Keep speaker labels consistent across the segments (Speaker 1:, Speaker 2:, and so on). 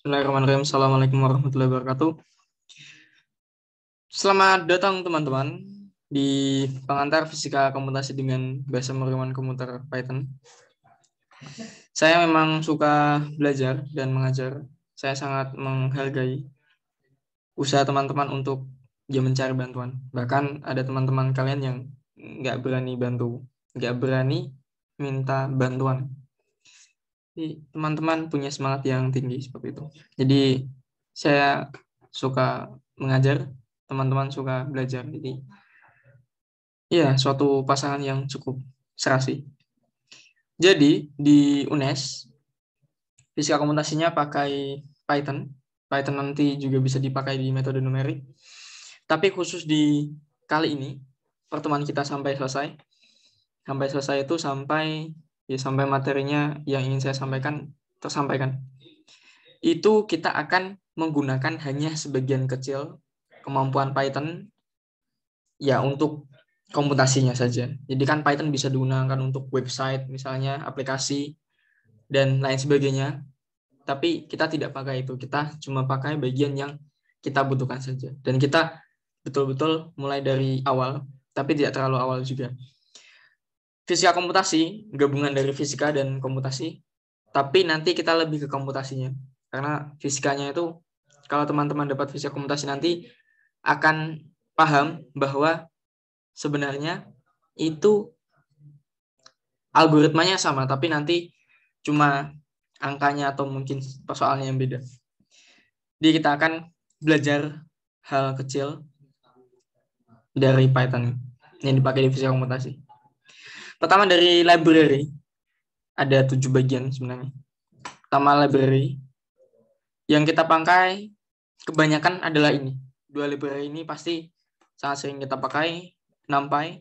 Speaker 1: Bismillahirrahmanirrahim. Assalamualaikum warahmatullahi wabarakatuh. Selamat datang teman-teman di pengantar fisika komputasi dengan bahasa pemrograman komputer Python. Saya memang suka belajar dan mengajar. Saya sangat menghargai usaha teman-teman untuk dia mencari bantuan. Bahkan ada teman-teman kalian yang nggak berani bantu, nggak berani minta bantuan teman-teman punya semangat yang tinggi seperti itu. Jadi saya suka mengajar, teman-teman suka belajar. Jadi ya suatu pasangan yang cukup serasi. Jadi di UNES fisika komputasinya pakai Python. Python nanti juga bisa dipakai di metode numerik. Tapi khusus di kali ini pertemuan kita sampai selesai. Sampai selesai itu sampai ya sampai materinya yang ingin saya sampaikan tersampaikan. Itu kita akan menggunakan hanya sebagian kecil kemampuan Python ya untuk komputasinya saja. Jadi kan Python bisa digunakan untuk website misalnya, aplikasi dan lain sebagainya. Tapi kita tidak pakai itu. Kita cuma pakai bagian yang kita butuhkan saja. Dan kita betul-betul mulai dari awal, tapi tidak terlalu awal juga fisika komputasi, gabungan dari fisika dan komputasi. Tapi nanti kita lebih ke komputasinya. Karena fisikanya itu kalau teman-teman dapat fisika komputasi nanti akan paham bahwa sebenarnya itu algoritmanya sama, tapi nanti cuma angkanya atau mungkin soalnya yang beda. Jadi kita akan belajar hal kecil dari Python yang dipakai di fisika komputasi. Pertama dari library. Ada tujuh bagian sebenarnya. Pertama library. Yang kita pakai kebanyakan adalah ini. Dua library ini pasti sangat sering kita pakai. NumPy,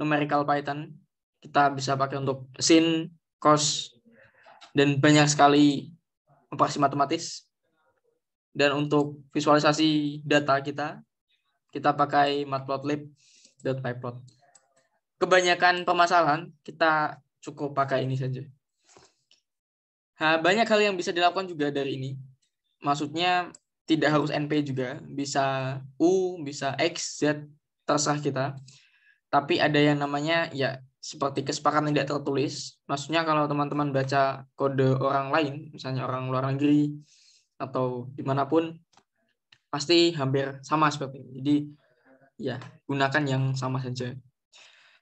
Speaker 1: numerical Python. Kita bisa pakai untuk sin, cos, dan banyak sekali operasi matematis. Dan untuk visualisasi data kita, kita pakai matplotlib.pyplot kebanyakan permasalahan kita cukup pakai ini saja. Ha, banyak hal yang bisa dilakukan juga dari ini. Maksudnya tidak harus NP juga, bisa U, bisa X, Z, terserah kita. Tapi ada yang namanya ya seperti kesepakatan tidak tertulis. Maksudnya kalau teman-teman baca kode orang lain, misalnya orang luar negeri atau dimanapun, pasti hampir sama seperti ini. Jadi ya gunakan yang sama saja.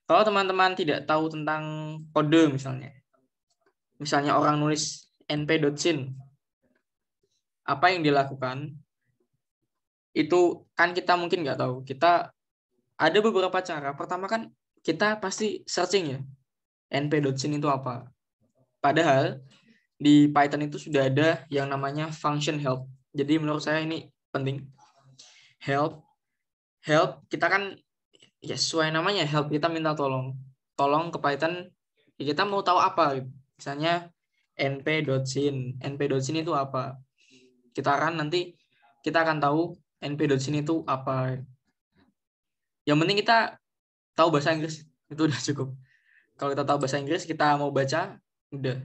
Speaker 1: Kalau teman-teman tidak tahu tentang kode misalnya, misalnya orang nulis np.sin, apa yang dilakukan itu kan kita mungkin nggak tahu. Kita ada beberapa cara. Pertama kan kita pasti searching ya np.sin itu apa. Padahal di Python itu sudah ada yang namanya function help. Jadi menurut saya ini penting. Help help kita kan ya sesuai namanya help kita minta tolong tolong ke Python ya kita mau tahu apa misalnya np.sin np.sin itu apa kita akan nanti kita akan tahu np.sin itu apa yang penting kita tahu bahasa Inggris itu udah cukup kalau kita tahu bahasa Inggris kita mau baca udah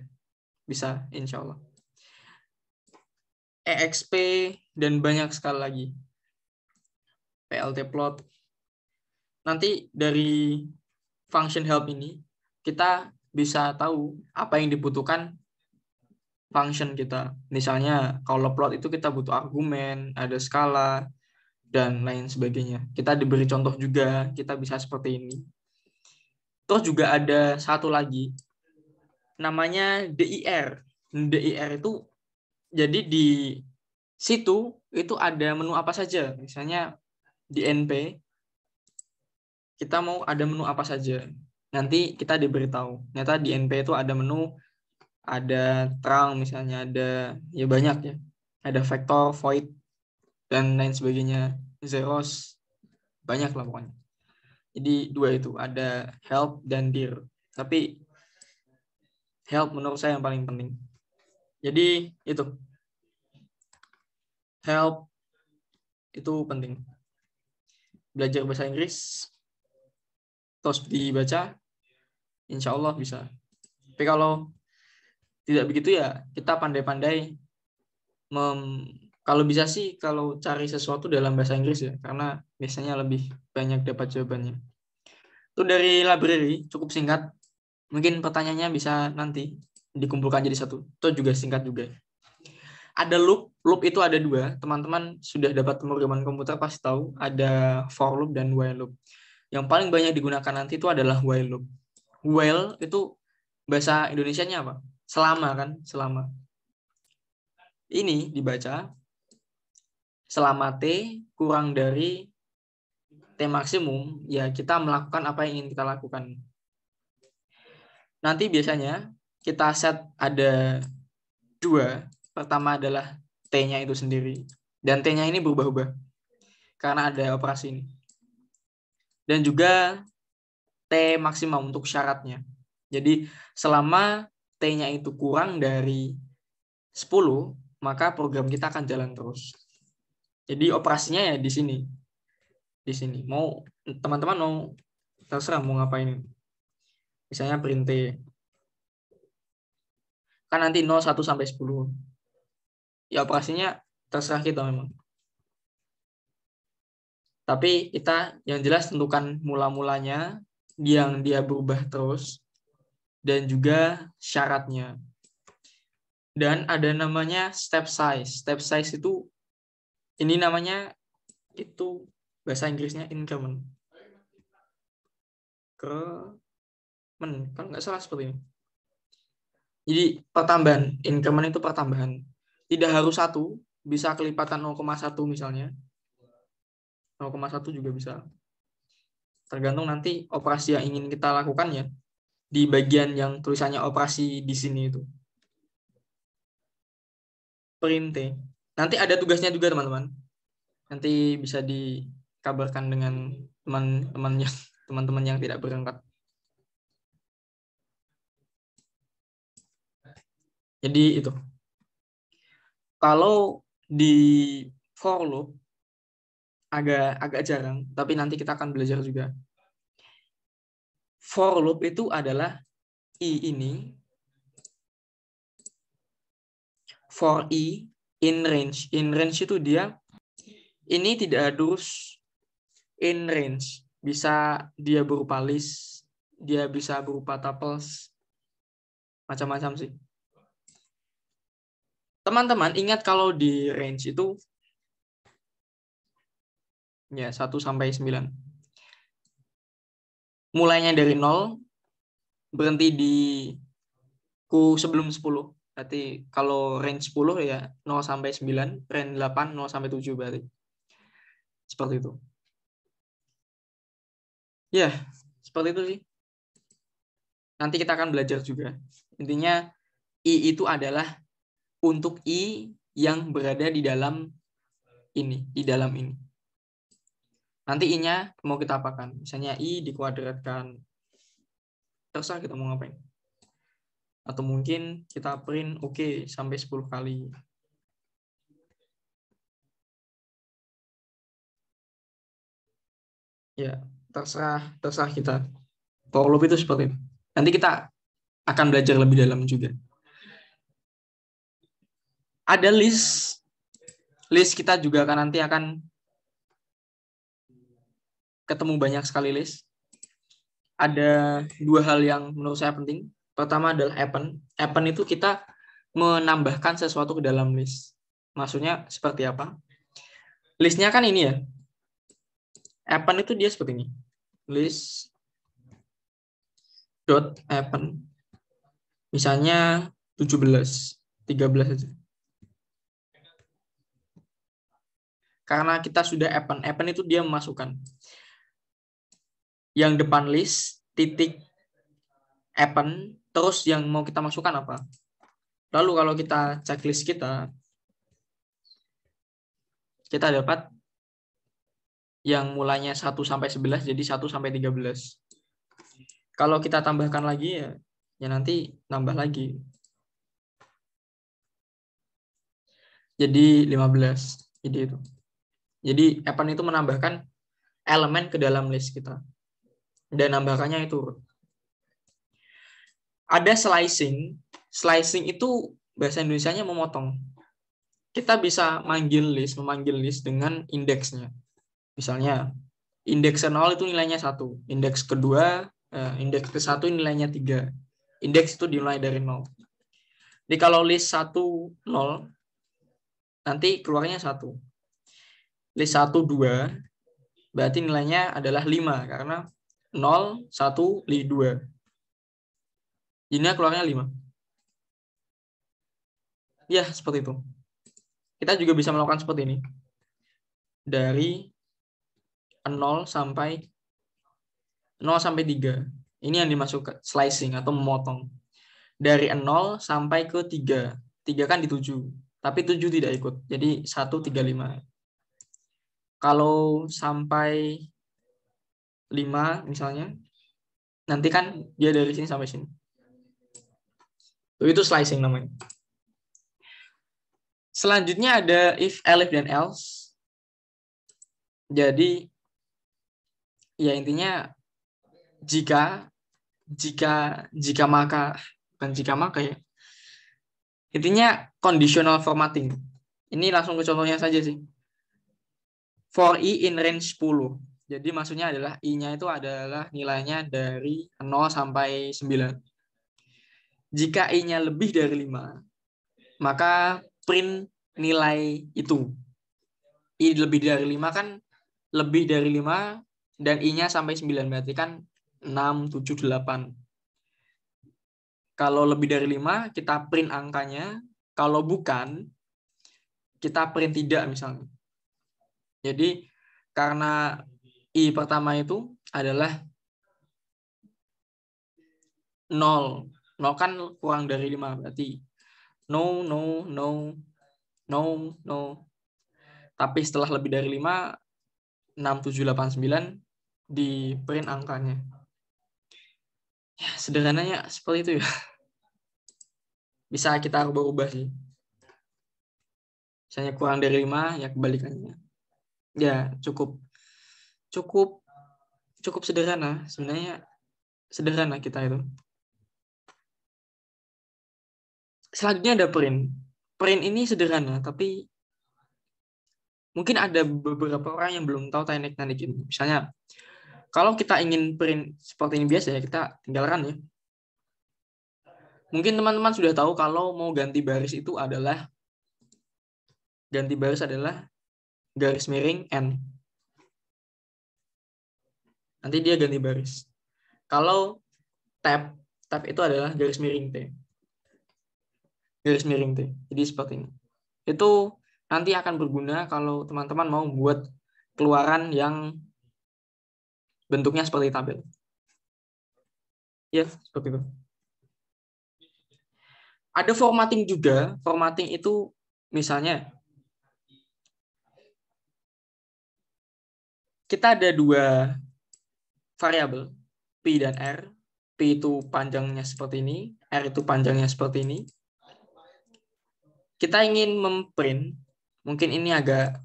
Speaker 1: bisa insya Allah EXP dan banyak sekali lagi PLT plot nanti dari function help ini kita bisa tahu apa yang dibutuhkan function kita. Misalnya kalau plot itu kita butuh argumen, ada skala, dan lain sebagainya. Kita diberi contoh juga, kita bisa seperti ini. Terus juga ada satu lagi, namanya DIR. DIR itu, jadi di situ itu ada menu apa saja. Misalnya di NP, kita mau ada menu apa saja. Nanti kita diberitahu. Ternyata di NP itu ada menu, ada terang misalnya, ada ya banyak ya. Ada vector void, dan lain sebagainya. Zeros, banyak lah pokoknya. Jadi dua itu, ada help dan dir. Tapi help menurut saya yang paling penting. Jadi itu, help itu penting belajar bahasa Inggris terus dibaca insya Allah bisa tapi kalau tidak begitu ya kita pandai-pandai kalau bisa sih kalau cari sesuatu dalam bahasa Inggris ya karena biasanya lebih banyak dapat jawabannya itu dari library cukup singkat mungkin pertanyaannya bisa nanti dikumpulkan jadi satu itu juga singkat juga ada loop loop itu ada dua teman-teman sudah dapat pemrograman komputer pasti tahu ada for loop dan while loop yang paling banyak digunakan nanti itu adalah while loop. While itu bahasa Indonesia-nya apa? Selama kan, selama. Ini dibaca selama T kurang dari T maksimum, ya kita melakukan apa yang ingin kita lakukan. Nanti biasanya kita set ada dua. Pertama adalah T-nya itu sendiri. Dan T-nya ini berubah-ubah. Karena ada operasi ini dan juga T maksimal untuk syaratnya. Jadi selama T-nya itu kurang dari 10, maka program kita akan jalan terus. Jadi operasinya ya di sini. Di sini. Mau teman-teman mau terserah mau ngapain. Misalnya print T. Kan nanti 0, 1, sampai 10. Ya operasinya terserah kita memang tapi kita yang jelas tentukan mula-mulanya yang dia berubah terus dan juga syaratnya dan ada namanya step size step size itu ini namanya itu bahasa Inggrisnya increment increment kalau nggak salah seperti ini jadi pertambahan increment itu pertambahan tidak harus satu bisa kelipatan 0,1 misalnya 0,1 juga bisa. Tergantung nanti operasi yang ingin kita lakukan ya di bagian yang tulisannya operasi di sini itu. Print. Nanti ada tugasnya juga teman-teman. Nanti bisa dikabarkan dengan teman-teman yang teman-teman yang tidak berangkat. Jadi itu. Kalau di for loop agak agak jarang, tapi nanti kita akan belajar juga. For loop itu adalah i ini for i in range. In range itu dia ini tidak harus in range. Bisa dia berupa list, dia bisa berupa tuples, macam-macam sih. Teman-teman ingat kalau di range itu Ya, 1 sampai 9. Mulainya dari 0, berhenti di ku sebelum 10. Berarti kalau range 10 ya 0 sampai 9, range 8 0 sampai 7 berarti. Seperti itu. Ya, seperti itu sih. Nanti kita akan belajar juga. Intinya I itu adalah untuk I yang berada di dalam ini, di dalam ini nanti i-nya mau kita apakan misalnya i dikuadratkan terserah kita mau ngapain atau mungkin kita print oke okay, sampai 10 kali
Speaker 2: ya terserah terserah kita
Speaker 1: power loop itu seperti itu nanti kita akan belajar lebih dalam juga ada list list kita juga akan nanti akan ketemu banyak sekali list. Ada dua hal yang menurut saya penting. Pertama adalah append. Append itu kita menambahkan sesuatu ke dalam list. Maksudnya seperti apa? Listnya kan ini ya. Append itu dia seperti ini. List dot append. Misalnya 17, 13 aja. Karena kita sudah append. Append itu dia memasukkan yang depan list titik append terus yang mau kita masukkan apa lalu kalau kita checklist kita kita dapat yang mulanya 1 sampai 11 jadi 1 sampai 13. Kalau kita tambahkan lagi ya ya nanti nambah lagi. Jadi 15. Jadi itu. Jadi append itu menambahkan elemen ke dalam list kita dan nambahkannya itu Ada slicing. Slicing itu bahasa Indonesia-nya memotong. Kita bisa manggil list, memanggil list dengan indeksnya. Misalnya, indeks nol itu nilainya satu, indeks kedua, eh, indeks ke satu nilainya tiga, indeks itu dimulai dari nol. Jadi kalau list satu nol, nanti keluarnya satu. List satu dua, berarti nilainya adalah lima karena 0, 1, Li 2. ini keluarnya 5. Ya, seperti itu. Kita juga bisa melakukan seperti ini. Dari 0 sampai 0 sampai 3. Ini yang dimasukkan slicing atau memotong. Dari 0 sampai ke 3. 3 kan di 7. Tapi 7 tidak ikut. Jadi 1, 3, 5. Kalau sampai 5 hmm. misalnya. Nanti kan dia dari sini sampai sini. itu slicing namanya. Selanjutnya ada if, elif, dan else. Jadi, ya intinya jika, jika, jika maka, bukan jika maka ya. Intinya conditional formatting. Ini langsung ke contohnya saja sih. For i in range 10 jadi maksudnya adalah I-nya itu adalah nilainya dari 0 sampai 9. Jika I-nya lebih dari 5, maka print nilai itu. I lebih dari 5 kan lebih dari 5 dan I-nya sampai 9 berarti kan 6, 7, 8. Kalau lebih dari 5 kita print angkanya, kalau bukan kita print tidak misalnya. Jadi karena I pertama itu adalah 0. 0 kan kurang dari 5 berarti no, no, no, no, no. Tapi setelah lebih dari 5, 6, 7, 8, 9 di print angkanya. Ya, sederhananya seperti itu ya. Bisa kita ubah-ubah sih. Misalnya kurang dari 5, ya kebalikannya. Ya, cukup cukup cukup sederhana sebenarnya
Speaker 2: sederhana kita itu
Speaker 1: selanjutnya ada print print ini sederhana tapi mungkin ada beberapa orang yang belum tahu teknik-teknik ini misalnya kalau kita ingin print seperti ini biasa ya kita tinggalkan ya mungkin teman-teman sudah tahu kalau mau ganti baris itu adalah ganti baris adalah garis miring n Nanti dia ganti baris. Kalau tab, tab itu adalah garis miring T. Garis miring T. Jadi seperti ini. Itu nanti akan berguna kalau teman-teman mau buat keluaran yang bentuknya seperti tabel. Ya, seperti itu. Ada formatting juga. Formatting itu misalnya kita ada dua variabel P dan R. P itu panjangnya seperti ini, R itu panjangnya seperti ini. Kita ingin memprint, mungkin ini agak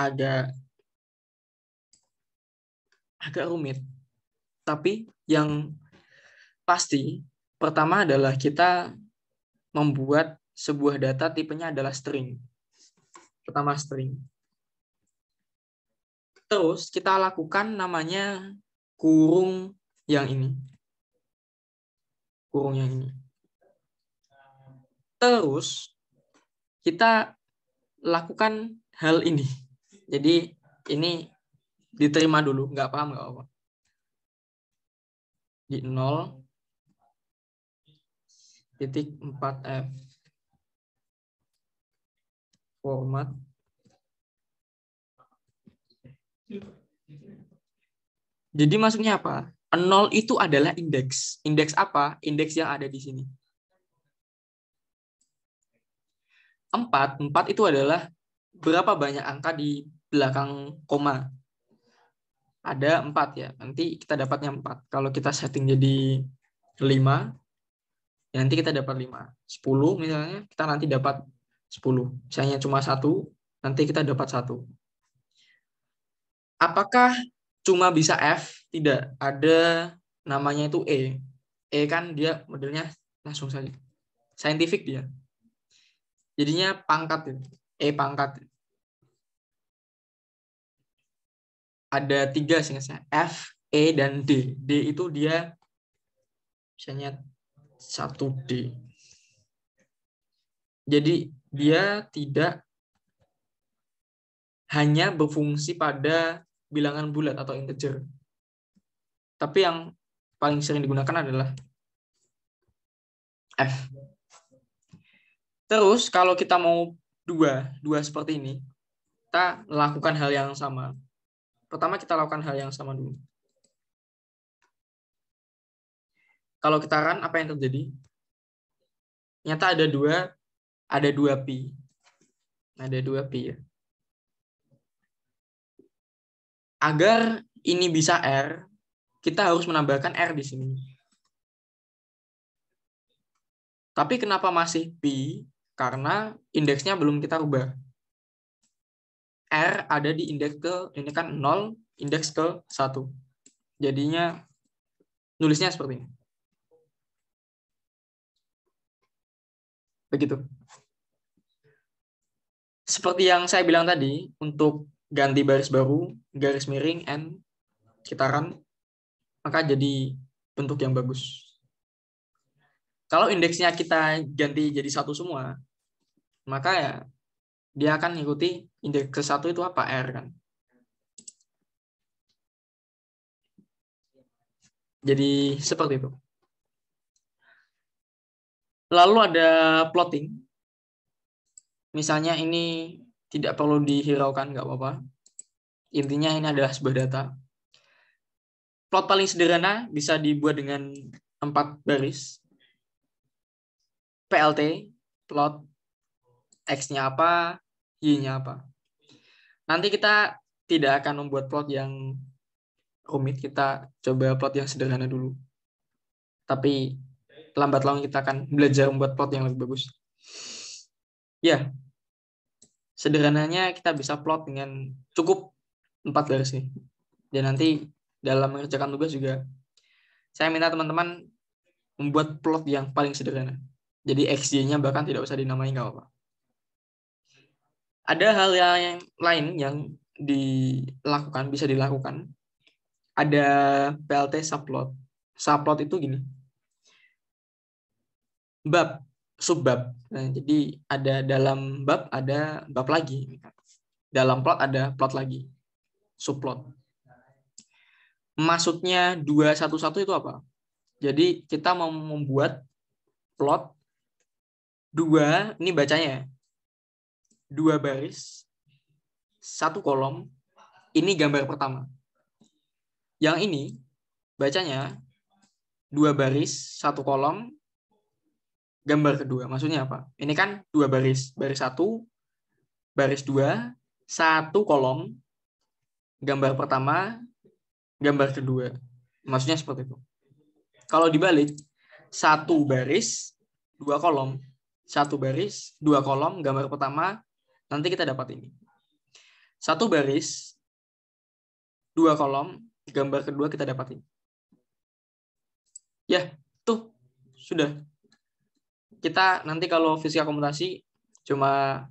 Speaker 2: agak agak rumit.
Speaker 1: Tapi yang pasti pertama adalah kita membuat sebuah data tipenya adalah string. Pertama string. Terus kita lakukan namanya kurung yang ini. Kurung yang ini. Terus kita lakukan hal ini. Jadi ini diterima dulu, nggak paham nggak apa-apa. Di 0
Speaker 2: titik 4F format
Speaker 1: jadi maksudnya apa? Nol itu adalah indeks. Indeks apa? Indeks yang ada di sini. Empat, empat itu adalah berapa banyak angka di belakang koma. Ada empat ya. Nanti kita dapatnya empat. Kalau kita setting jadi lima, ya nanti kita dapat lima. Sepuluh misalnya, kita nanti dapat sepuluh. Misalnya cuma satu, nanti kita dapat satu apakah cuma bisa F? Tidak, ada namanya itu E. E kan dia modelnya langsung saja. Scientific dia. Jadinya pangkat ya. E pangkat.
Speaker 2: Ada tiga sih saya. F,
Speaker 1: E, dan D. D itu dia misalnya satu d Jadi dia tidak hanya berfungsi pada bilangan bulat atau integer. Tapi yang paling sering digunakan adalah F. Terus kalau kita mau dua, dua seperti ini, kita lakukan hal yang sama. Pertama kita lakukan hal yang sama dulu.
Speaker 2: Kalau kita run, apa yang terjadi? Nyata ada dua, ada dua pi. Ada dua pi ya. Agar ini bisa R,
Speaker 1: kita harus menambahkan R di sini. Tapi kenapa masih P? Karena indeksnya belum kita ubah. R ada di indeks ke, ini kan 0, indeks ke 1. Jadinya nulisnya seperti ini. Begitu. Seperti yang saya bilang tadi, untuk ganti baris baru, garis miring, and kitaran, maka jadi bentuk yang bagus. Kalau indeksnya kita ganti jadi satu semua, maka ya dia akan mengikuti indeks ke satu itu apa R kan. Jadi seperti itu. Lalu ada plotting. Misalnya ini tidak perlu dihiraukan nggak apa-apa intinya ini adalah sebuah data plot paling sederhana bisa dibuat dengan empat baris PLT plot x-nya apa y-nya apa nanti kita tidak akan membuat plot yang rumit kita coba plot yang sederhana dulu tapi lambat laun kita akan belajar membuat plot yang lebih bagus ya sederhananya kita bisa plot dengan cukup empat garis nih. Dan nanti dalam mengerjakan tugas juga saya minta teman-teman membuat plot yang paling sederhana. Jadi XJ-nya bahkan tidak usah dinamai nggak apa-apa. Ada hal yang lain yang dilakukan, bisa dilakukan. Ada PLT subplot. Subplot itu gini. Bab subbab. Nah, jadi ada dalam bab ada bab lagi. Dalam plot ada plot lagi. Subplot. Maksudnya 211 itu apa? Jadi kita mau membuat plot dua ini bacanya ya. dua baris satu kolom ini gambar pertama yang ini bacanya dua baris satu kolom gambar kedua. Maksudnya apa? Ini kan dua baris, baris satu, baris dua, satu kolom, gambar pertama, gambar kedua. Maksudnya seperti itu. Kalau dibalik, satu baris, dua kolom, satu baris, dua kolom, gambar pertama, nanti kita dapat ini. Satu baris, dua kolom, gambar kedua kita dapat ini. Ya, tuh, sudah kita nanti kalau fisika komputasi cuma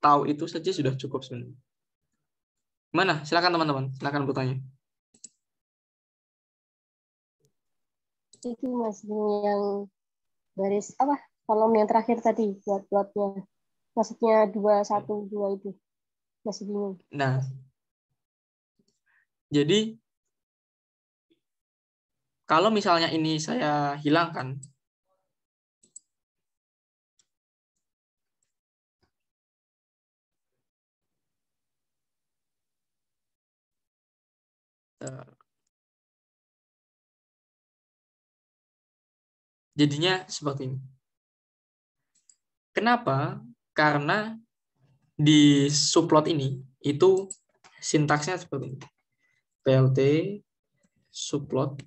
Speaker 1: tahu itu saja sudah cukup sebenarnya. Mana? Silakan teman-teman, silakan bertanya.
Speaker 2: Itu mas yang baris apa? Kolom yang terakhir tadi buat plotnya. Maksudnya dua satu dua itu masih bingung. Nah, jadi kalau misalnya ini saya hilangkan, Eh, jadinya seperti
Speaker 1: ini. Kenapa? Karena di subplot ini itu sintaksnya seperti ini. PLT
Speaker 2: subplot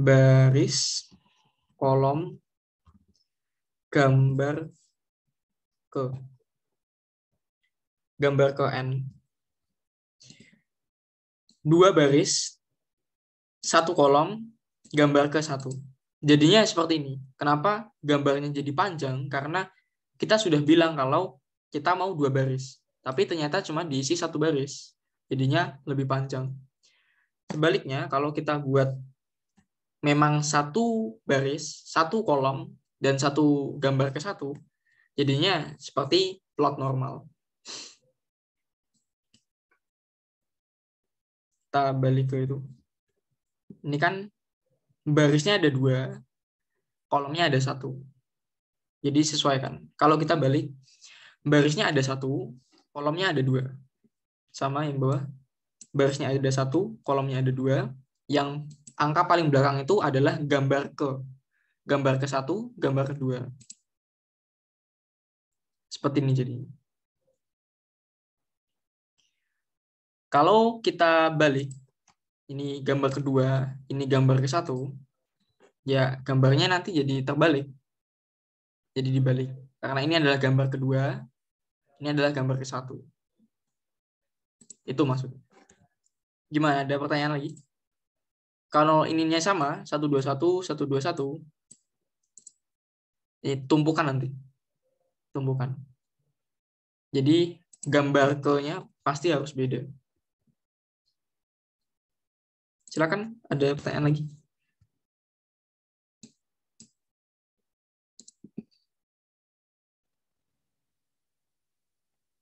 Speaker 2: baris kolom gambar ke gambar
Speaker 1: Quran. Dua baris, satu kolom, gambar ke satu. Jadinya seperti ini. Kenapa gambarnya jadi panjang? Karena kita sudah bilang kalau kita mau dua baris. Tapi ternyata cuma diisi satu baris. Jadinya lebih panjang. Sebaliknya, kalau kita buat memang satu baris, satu kolom, dan satu gambar ke satu, jadinya seperti plot normal.
Speaker 2: kita balik ke itu.
Speaker 1: Ini kan barisnya ada dua, kolomnya ada satu. Jadi sesuaikan. Kalau kita balik, barisnya ada satu, kolomnya ada dua. Sama yang bawah, barisnya ada satu, kolomnya ada dua. Yang angka paling belakang itu adalah gambar ke. Gambar ke satu, gambar ke dua. Seperti ini jadinya. Kalau kita balik, ini gambar kedua, ini gambar ke satu, ya gambarnya nanti jadi terbalik. Jadi dibalik. Karena ini adalah gambar kedua, ini adalah gambar ke satu. Itu maksudnya. Gimana, ada pertanyaan lagi? Kalau ininya sama, 121, 121, ini tumpukan nanti tumpukan jadi gambar
Speaker 2: ke-nya pasti harus beda Silakan ada pertanyaan lagi.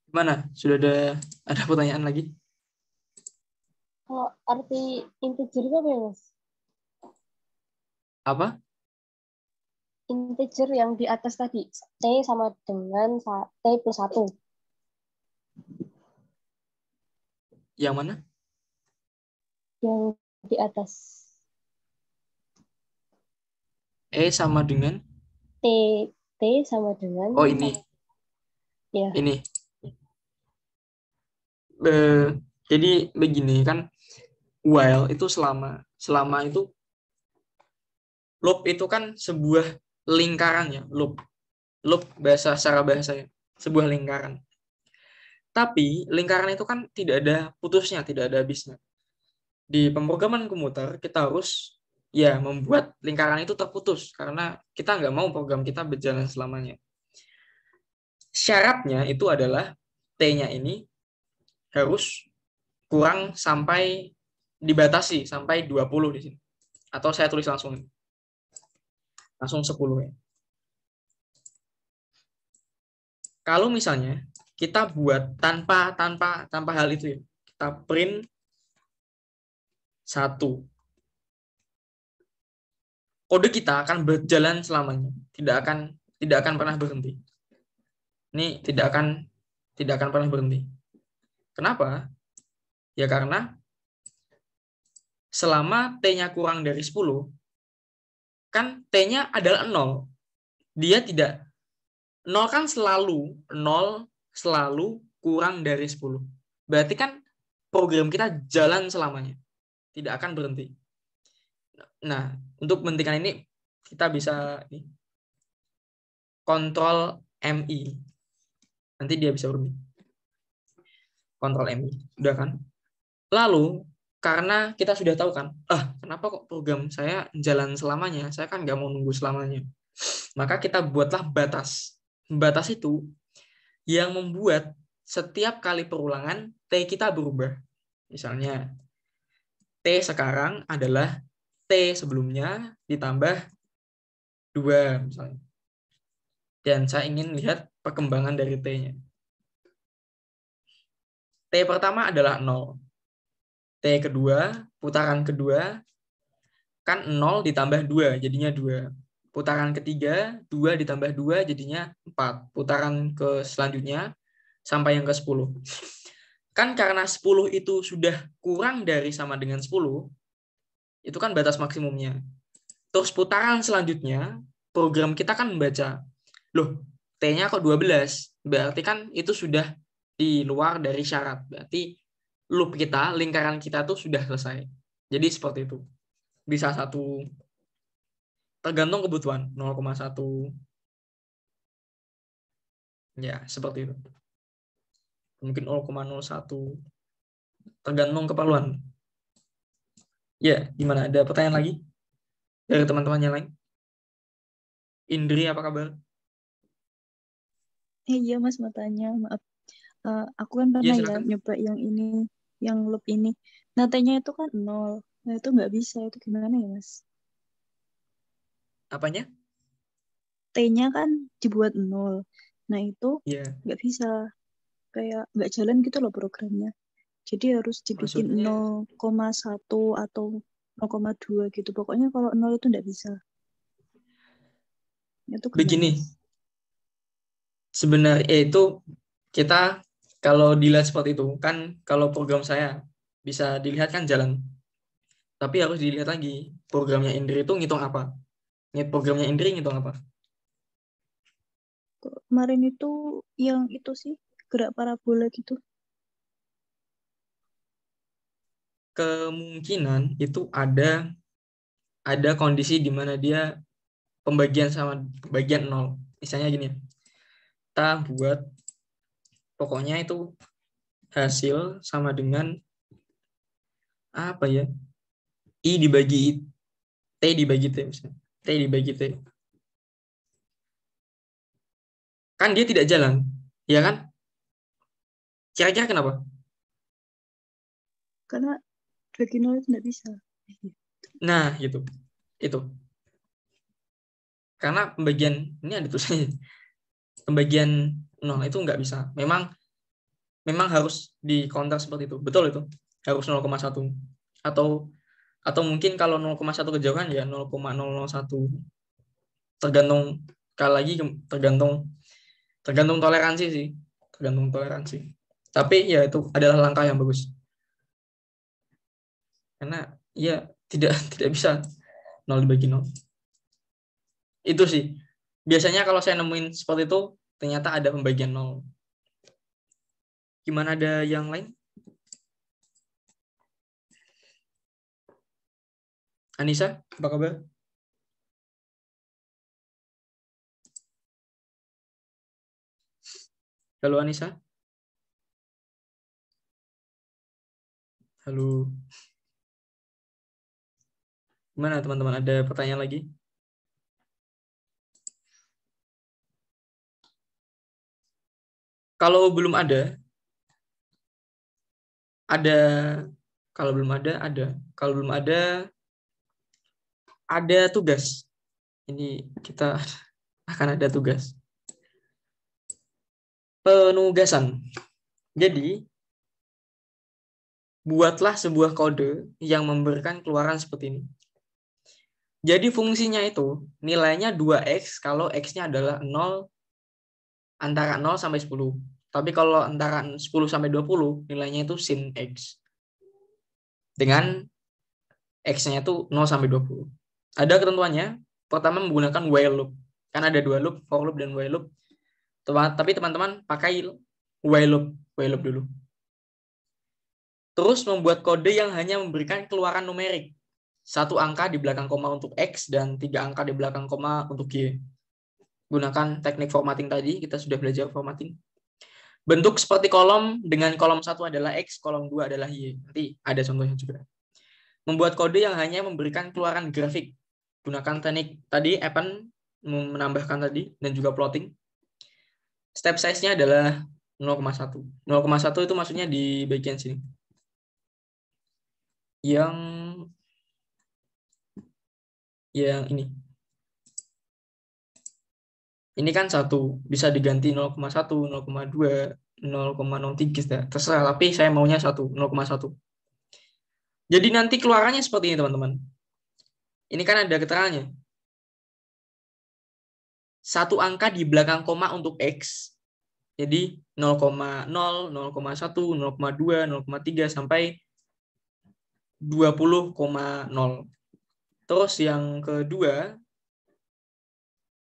Speaker 1: Gimana? Sudah ada ada pertanyaan lagi?
Speaker 2: Kalau oh, arti integer itu apa ya, Mas? Apa? Integer yang di atas tadi. T sama dengan T plus satu Yang mana? Yang di atas.
Speaker 1: E sama dengan?
Speaker 2: T T sama dengan. Oh ini. Ya. Ini.
Speaker 1: Be, jadi begini kan, while itu selama, selama itu loop itu kan sebuah lingkaran ya, loop. Loop bahasa secara bahasa ya, sebuah lingkaran. Tapi lingkaran itu kan tidak ada putusnya, tidak ada habisnya di pemrograman komputer kita harus ya membuat lingkaran itu terputus karena kita nggak mau program kita berjalan selamanya. Syaratnya itu adalah T-nya ini harus kurang sampai dibatasi sampai 20 di sini. Atau saya tulis langsung langsung 10 ya. Kalau misalnya kita buat tanpa tanpa tanpa hal itu ya. Kita print satu. Kode kita akan berjalan selamanya, tidak akan tidak akan pernah berhenti. Ini tidak akan tidak akan pernah berhenti. Kenapa? Ya karena selama T-nya kurang dari 10, kan T-nya adalah nol Dia tidak nol kan selalu nol selalu kurang dari 10. Berarti kan program kita jalan selamanya tidak akan berhenti. Nah, untuk menghentikan ini kita bisa nih, kontrol MI. Nanti dia bisa berhenti. Kontrol MI, udah kan? Lalu karena kita sudah tahu kan, ah kenapa kok program saya jalan selamanya? Saya kan nggak mau nunggu selamanya. Maka kita buatlah batas. Batas itu yang membuat setiap kali perulangan T kita berubah. Misalnya T sekarang adalah T sebelumnya ditambah 2 misalnya. Dan saya ingin lihat perkembangan dari T-nya. T pertama adalah 0. T kedua, putaran kedua, kan 0 ditambah 2, jadinya 2. Putaran ketiga, 2 ditambah 2, jadinya 4. Putaran ke selanjutnya, sampai yang ke 10. Kan karena 10 itu sudah kurang dari sama dengan 10, itu kan batas maksimumnya. Terus putaran selanjutnya, program kita kan membaca, loh, T-nya kok 12? Berarti kan itu sudah di luar dari syarat. Berarti loop kita, lingkaran kita tuh sudah selesai. Jadi seperti itu. Bisa satu tergantung kebutuhan 0,1
Speaker 2: ya seperti itu mungkin 0,01
Speaker 1: tergantung keperluan.
Speaker 2: Ya, gimana?
Speaker 1: Ada pertanyaan lagi dari teman-teman yang lain? Indri, apa kabar?
Speaker 2: Eh, iya, Mas mau tanya. Maaf. Uh, aku kan iya, pernah ya, ya nyoba
Speaker 1: yang ini, yang loop ini. Natanya itu kan nol. Nah, itu nggak bisa. Itu gimana ya, Mas? Apanya? T-nya
Speaker 2: kan dibuat nol. Nah, itu iya. nggak yeah. bisa kayak nggak jalan gitu
Speaker 1: loh programnya jadi harus dibikin Maksudnya... 0,1 atau 0,2 gitu pokoknya kalau 0 itu nggak bisa itu begini sebenarnya ya itu kita kalau dilihat seperti itu kan kalau program saya bisa dilihat kan jalan tapi harus dilihat lagi programnya Indri itu ngitung apa programnya Indri ngitung apa
Speaker 2: kemarin itu yang itu sih gerak parabola gitu?
Speaker 1: Kemungkinan itu ada ada kondisi di mana dia pembagian sama bagian nol. Misalnya gini, kita buat pokoknya itu hasil sama dengan apa ya? I dibagi I, T dibagi T misalnya. T dibagi T.
Speaker 2: Kan dia tidak jalan, ya kan? Kira-kira kenapa? Karena bagi nol itu bisa.
Speaker 1: Nah, gitu. Itu. Karena pembagian, ini ada tulisannya. Pembagian nol itu nggak bisa. Memang memang harus kontak seperti itu. Betul itu. Harus 0,1 atau atau mungkin kalau 0,1 kejauhan ya 0,001 tergantung sekali lagi tergantung tergantung toleransi sih tergantung toleransi tapi ya itu adalah langkah yang bagus. Karena ya tidak tidak bisa nol dibagi nol. Itu sih. Biasanya kalau saya nemuin spot itu ternyata ada pembagian nol. Gimana ada yang lain?
Speaker 2: Anissa, apa kabar? Halo Anissa. Halo. Gimana teman-teman, ada pertanyaan lagi? Kalau belum ada,
Speaker 1: ada kalau belum ada ada kalau belum ada ada tugas ini kita akan ada tugas penugasan jadi buatlah sebuah kode yang memberikan keluaran seperti ini. Jadi fungsinya itu nilainya 2x kalau x-nya adalah 0 antara 0 sampai 10. Tapi kalau antara 10 sampai 20 nilainya itu sin x. Dengan x-nya itu 0 sampai 20. Ada ketentuannya. Pertama menggunakan while loop. Kan ada dua loop, for loop dan while loop. Tapi teman-teman pakai while loop, while loop dulu. Terus membuat kode yang hanya memberikan keluaran numerik. Satu angka di belakang koma untuk X dan tiga angka di belakang koma untuk Y. Gunakan teknik formatting tadi, kita sudah belajar formatting. Bentuk seperti kolom, dengan kolom satu adalah X, kolom dua adalah Y. Nanti ada contohnya juga. Membuat kode yang hanya memberikan keluaran grafik. Gunakan teknik tadi, Appen menambahkan tadi, dan juga plotting. Step size-nya adalah 0,1. 0,1 itu maksudnya di bagian sini yang yang ini. Ini kan satu bisa diganti 0,1, 0,2, 0,03 terserah tapi saya maunya 1 0,1 jadi nanti keluarannya seperti ini teman-teman ini kan ada keterangannya satu angka di belakang koma untuk x jadi 0,0 0,1 0,2 0,3 sampai 20,0. Terus yang kedua,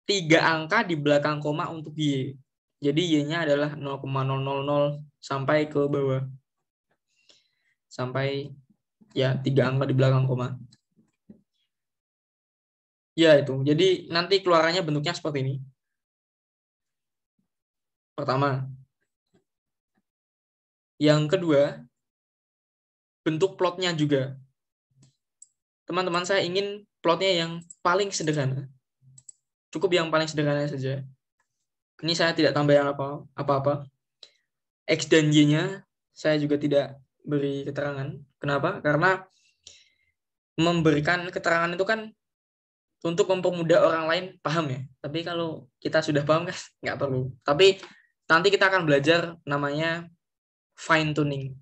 Speaker 1: tiga angka di belakang koma untuk Y. Jadi Y-nya adalah 0,000 sampai ke bawah. Sampai ya tiga angka di belakang koma. Ya itu. Jadi nanti keluarannya bentuknya seperti ini.
Speaker 2: Pertama. Yang
Speaker 1: kedua, bentuk plotnya juga. Teman-teman saya ingin plotnya yang paling sederhana. Cukup yang paling sederhana saja. Ini saya tidak tambah yang apa-apa. X dan Y-nya saya juga tidak beri keterangan. Kenapa? Karena memberikan keterangan itu kan untuk mempermudah orang lain paham ya. Tapi kalau kita sudah paham kan nggak perlu. Tapi nanti kita akan belajar namanya fine tuning.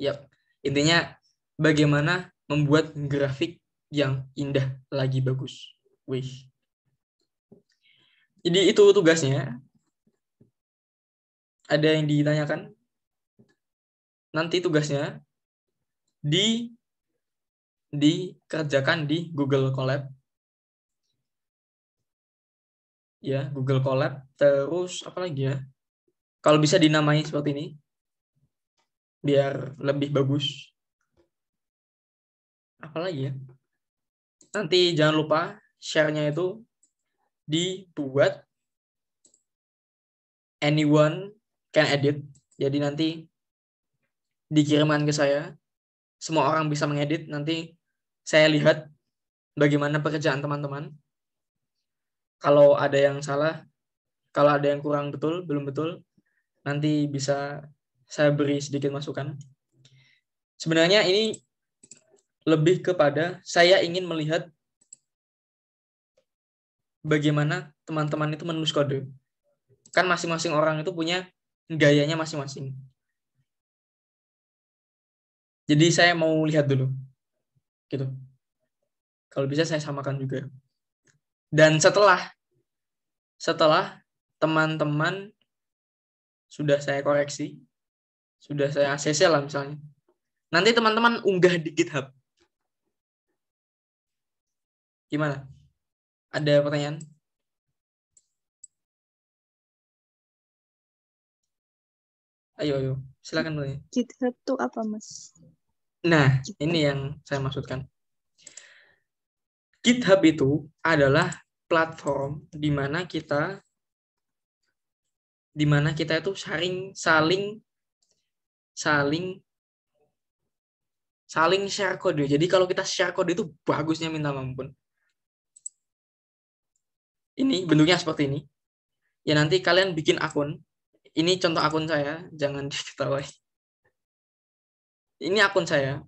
Speaker 1: Yap. Intinya bagaimana membuat grafik yang indah lagi bagus. Wih. Jadi itu tugasnya. Ada yang ditanyakan?
Speaker 2: Nanti tugasnya di dikerjakan di Google Colab. Ya, Google Colab.
Speaker 1: Terus apa lagi ya? Kalau bisa dinamai seperti ini, biar lebih bagus. Apalagi ya? Nanti jangan lupa share-nya itu dibuat anyone can edit. Jadi nanti dikiriman ke saya, semua orang bisa mengedit. Nanti saya lihat bagaimana pekerjaan teman-teman. Kalau ada yang salah, kalau ada yang kurang betul, belum betul, nanti bisa saya beri sedikit masukan. Sebenarnya ini lebih kepada saya ingin melihat bagaimana teman-teman itu menulis kode. Kan masing-masing orang itu punya gayanya masing-masing.
Speaker 2: Jadi saya mau lihat dulu. Gitu.
Speaker 1: Kalau bisa saya samakan juga. Dan setelah setelah teman-teman sudah saya koreksi, sudah saya ACC lah misalnya. Nanti teman-teman unggah di GitHub.
Speaker 2: Gimana? Ada pertanyaan? Ayo, ayo. Silakan bertanya. GitHub itu apa, Mas?
Speaker 1: Nah, GitHub. ini yang saya maksudkan. GitHub itu adalah platform di mana kita di mana kita itu saling saling saling saling share kode. Ya. Jadi kalau kita share kode itu bagusnya minta ampun. Ini bentuknya seperti ini. Ya nanti kalian bikin akun. Ini contoh akun saya, jangan diketahui. Ini akun saya.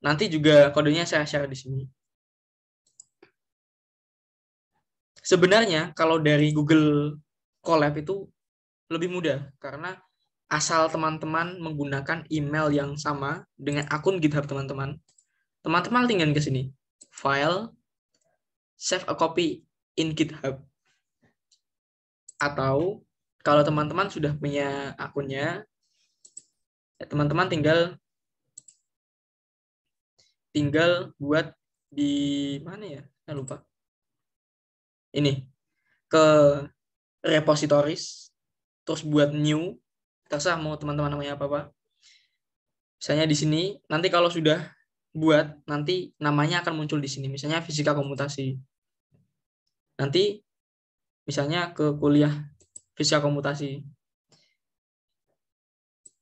Speaker 1: Nanti juga kodenya saya share di sini. Sebenarnya kalau dari Google Colab itu lebih mudah karena asal teman-teman menggunakan email yang sama dengan akun GitHub teman-teman, teman-teman tinggal ke sini. File, save a copy in GitHub. Atau kalau teman-teman sudah punya akunnya, ya teman-teman tinggal tinggal buat di mana ya? Saya ah, lupa. Ini ke repositories, terus buat new, terserah mau teman-teman namanya apa apa misalnya di sini nanti kalau sudah buat nanti namanya akan muncul di sini misalnya fisika komputasi, nanti misalnya ke kuliah fisika komputasi,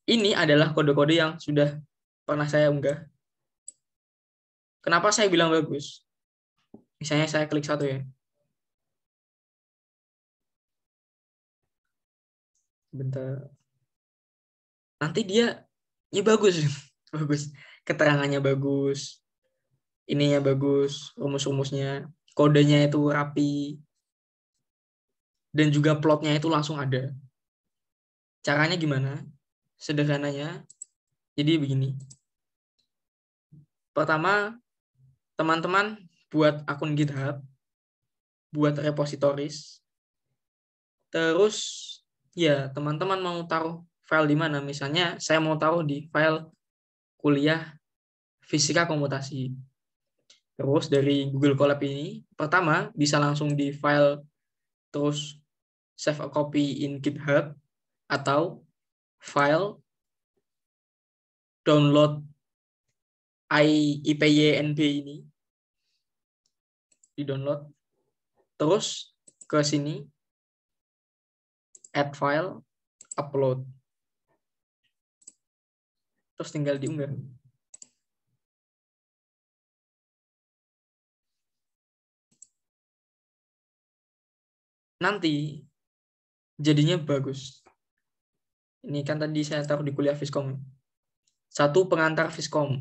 Speaker 1: ini adalah kode-kode yang sudah pernah saya unggah kenapa saya bilang bagus misalnya saya klik satu ya bentar nanti dia ya bagus bagus keterangannya bagus ininya bagus rumus-rumusnya kodenya itu rapi dan juga plotnya itu langsung ada caranya gimana sederhananya jadi begini pertama teman-teman buat akun GitHub buat repositoris terus ya teman-teman mau taruh file di mana. Misalnya saya mau taruh di file kuliah fisika komputasi. Terus dari Google Colab ini, pertama bisa langsung di file terus save a copy in GitHub atau
Speaker 2: file download IPYNB ini di download terus ke sini add file upload terus tinggal diunggah.
Speaker 1: Nanti jadinya bagus. Ini kan tadi saya taruh di kuliah viscom. Satu pengantar Viskom.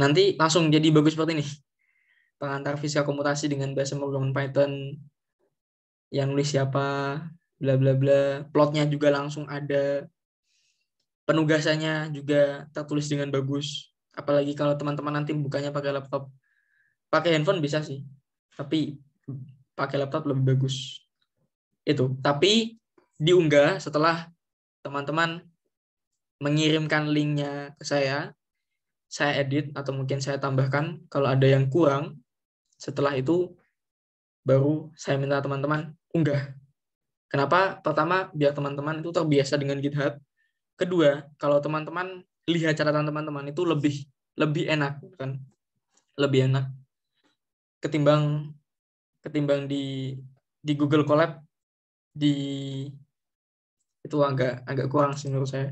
Speaker 1: Nanti langsung jadi bagus seperti ini. Pengantar fisika komputasi dengan bahasa pemrograman Python. Yang nulis siapa, bla bla bla plotnya juga langsung ada penugasannya juga tertulis dengan bagus apalagi kalau teman-teman nanti bukanya pakai laptop pakai handphone bisa sih tapi pakai laptop lebih bagus itu tapi diunggah setelah teman-teman mengirimkan linknya ke saya saya edit atau mungkin saya tambahkan kalau ada yang kurang setelah itu baru saya minta teman-teman unggah Kenapa? Pertama, biar teman-teman itu terbiasa dengan GitHub. Kedua, kalau teman-teman lihat catatan teman-teman itu lebih lebih enak kan, lebih enak ketimbang ketimbang di di Google Colab di itu agak agak kurang sih menurut saya.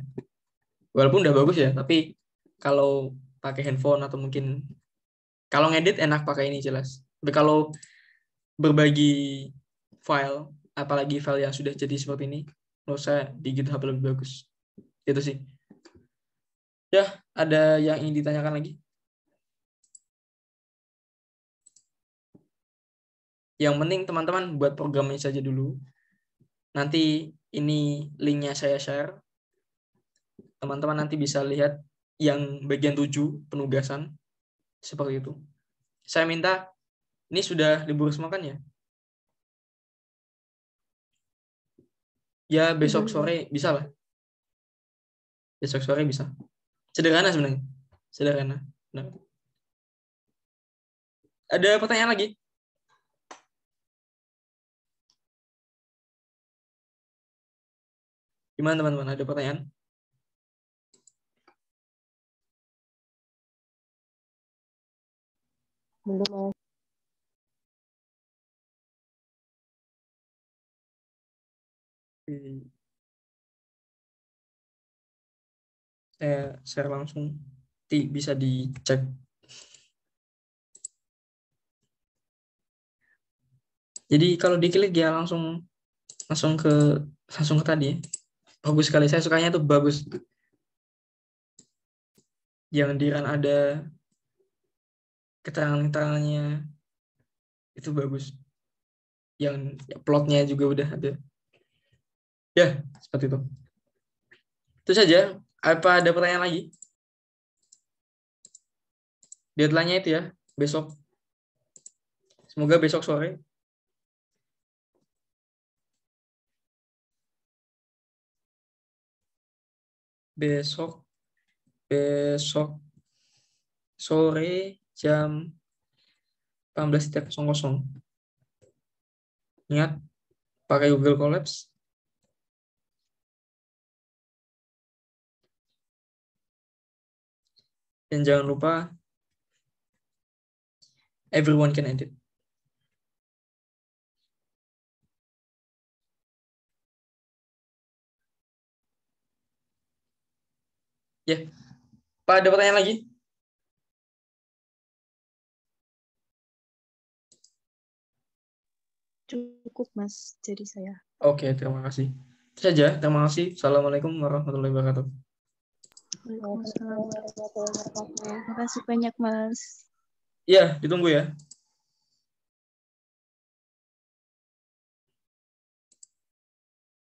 Speaker 1: Walaupun udah bagus ya, tapi kalau pakai handphone atau mungkin kalau ngedit enak pakai ini jelas. Tapi kalau berbagi file apalagi file yang sudah jadi seperti ini loh saya di GitHub lebih bagus itu sih ya ada yang ingin ditanyakan lagi yang penting teman-teman buat programnya saja dulu nanti ini linknya saya share teman-teman nanti bisa lihat yang bagian 7 penugasan seperti itu saya minta ini sudah libur semua kan ya
Speaker 2: ya besok hmm. sore bisa lah besok sore bisa sederhana sebenarnya sederhana benar. ada pertanyaan lagi gimana teman-teman ada pertanyaan belum saya
Speaker 1: share langsung Nanti bisa dicek jadi kalau diklik ya langsung langsung ke langsung ke tadi bagus sekali saya sukanya tuh bagus yang di run ada keterangan-keterangannya itu bagus yang plotnya juga udah ada Ya, seperti itu.
Speaker 2: Itu saja. Apa ada pertanyaan lagi? Dia nya itu ya, besok. Semoga besok sore. Besok,
Speaker 1: besok sore jam 18.00. Ingat, pakai Google Collapse
Speaker 2: Dan jangan lupa, everyone can edit. Ya, yeah. Pak ada pertanyaan lagi? Cukup Mas, jadi saya.
Speaker 1: Oke, okay, terima kasih. saja, terima kasih. Assalamualaikum warahmatullahi wabarakatuh.
Speaker 2: Waalaikumsalam. Terima kasih banyak, Mas.
Speaker 1: Iya, ditunggu ya.